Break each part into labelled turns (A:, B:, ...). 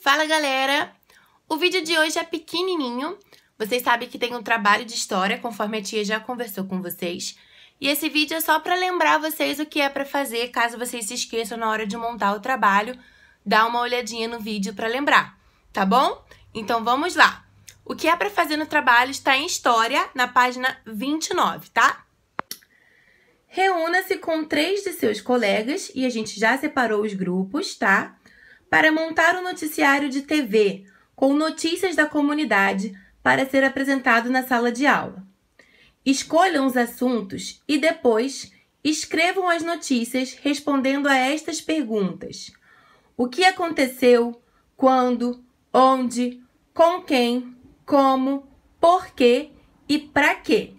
A: Fala galera! O vídeo de hoje é pequenininho. Vocês sabem que tem um trabalho de história, conforme a tia já conversou com vocês. E esse vídeo é só para lembrar vocês o que é para fazer, caso vocês se esqueçam na hora de montar o trabalho. Dá uma olhadinha no vídeo para lembrar, tá bom? Então vamos lá. O que é para fazer no trabalho está em História, na página 29, tá? Reúna-se com três de seus colegas, e a gente já separou os grupos, tá? para montar um noticiário de TV com notícias da comunidade para ser apresentado na sala de aula. Escolham os assuntos e depois escrevam as notícias respondendo a estas perguntas: o que aconteceu, quando, onde, com quem, como, por quê e para quê.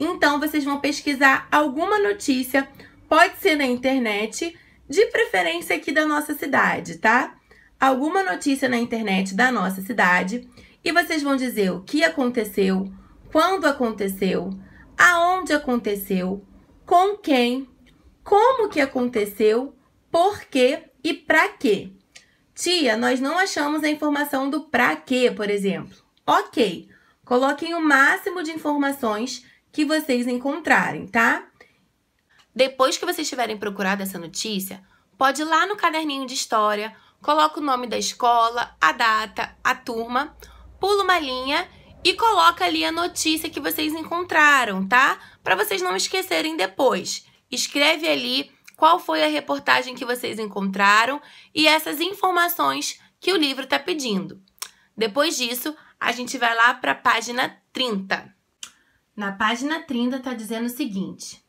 A: Então vocês vão pesquisar alguma notícia, pode ser na internet, de preferência aqui da nossa cidade, tá? alguma notícia na internet da nossa cidade e vocês vão dizer o que aconteceu, quando aconteceu, aonde aconteceu, com quem, como que aconteceu, por quê e para quê. Tia, nós não achamos a informação do para quê, por exemplo. OK. Coloquem o máximo de informações que vocês encontrarem, tá? Depois que vocês tiverem procurado essa notícia, pode ir lá no caderninho de história coloca o nome da escola, a data, a turma, pula uma linha e coloca ali a notícia que vocês encontraram, tá? Para vocês não esquecerem depois. Escreve ali qual foi a reportagem que vocês encontraram e essas informações que o livro está pedindo. Depois disso, a gente vai lá para a página 30. Na página 30 está dizendo o seguinte: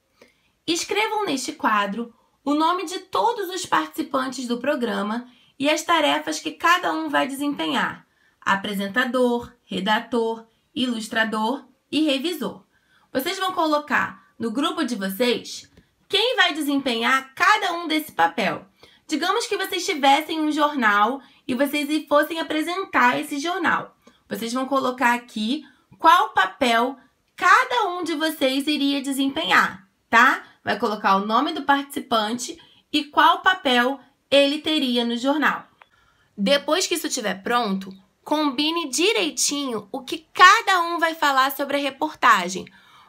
A: Escrevam neste quadro o nome de todos os participantes do programa e as tarefas que cada um vai desempenhar: apresentador, redator, ilustrador e revisor. Vocês vão colocar no grupo de vocês quem vai desempenhar cada um desse papel. Digamos que vocês tivessem um jornal e vocês fossem apresentar esse jornal. Vocês vão colocar aqui qual papel cada um de vocês iria desempenhar, tá? Vai colocar o nome do participante e qual papel ele teria no jornal. Depois que isso estiver pronto, combine direitinho o que cada um vai falar sobre a reportagem.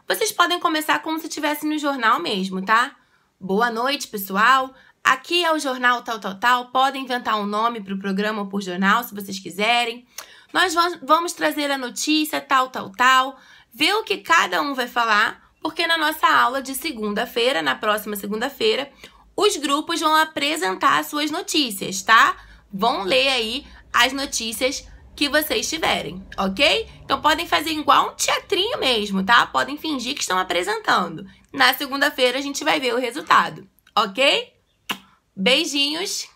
A: Vocês podem começar como se estivesse no jornal mesmo, tá? Boa noite, pessoal. Aqui é o jornal tal, tal, tal. Podem inventar um nome para o programa ou para o jornal, se vocês quiserem. Nós vamos trazer a notícia tal, tal, tal. Ver o que cada um vai falar, porque na nossa aula de segunda-feira, na próxima segunda-feira, os grupos vão apresentar suas notícias, tá? Vão ler aí as notícias que vocês tiverem, ok? Então podem fazer igual um teatrinho mesmo, tá? Podem fingir que estão apresentando. Na segunda-feira a gente vai ver o resultado, ok? Beijinhos!